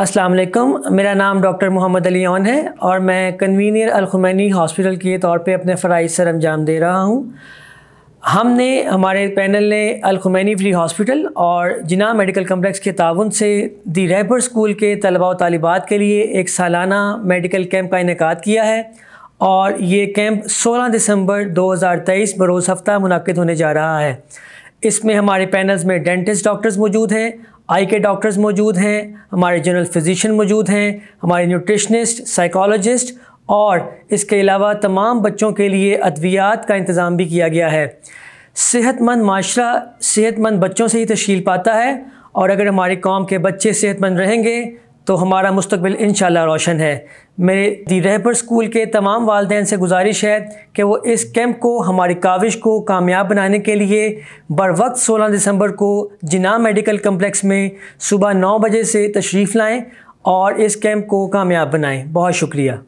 अस्सलाम वालेकुम मेरा नाम डॉक्टर मोहम्मद अली अलियान है और मैं कन्वीनियर अलखुमैनी हॉस्पिटल के तौर पे अपने फ़राइज सर अंजाम दे रहा हूँ हमने हमारे पैनल ने अलखुमैनी फ्री हॉस्पिटल और जिना मेडिकल कम्प्लेक्स के ताउन से दी रैपर स्कूल के तलबा व तालिबात के लिए एक सालाना मेडिकल कैंप का इनका किया है और ये कैंप 16 दिसंबर 2023 बरोज़ हफ्ता मुनद होने जा रहा है इसमें हमारे पैनल्स में डेंटिस्ट डॉक्टर्स मौजूद हैं आई के डॉक्टर्स मौजूद हैं हमारे जनरल फिजिशियन मौजूद हैं हमारे न्यूट्रिशनिस्ट साइकोलॉजिस्ट और इसके अलावा तमाम बच्चों के लिए अद्वियात का इंतज़ाम भी किया गया है सेहतमंद माशरा सेहतमंद बच्चों से ही तशील पाता है और अगर हमारी कौम के बच्चे सेहतमंद रहेंगे तो हमारा मुस्तबिल इन रोशन है मेरे दी रहबर स्कूल के तमाम वालदेन से गुजारिश है कि वो इस कैंप को हमारी काविश को कामयाब बनाने के लिए बर वक्त सोलह दिसंबर को जिना मेडिकल कम्प्लेक्स में सुबह नौ बजे से तशरीफ़ लाएँ और इस कैंप को कामयाब बनाएँ बहुत शुक्रिया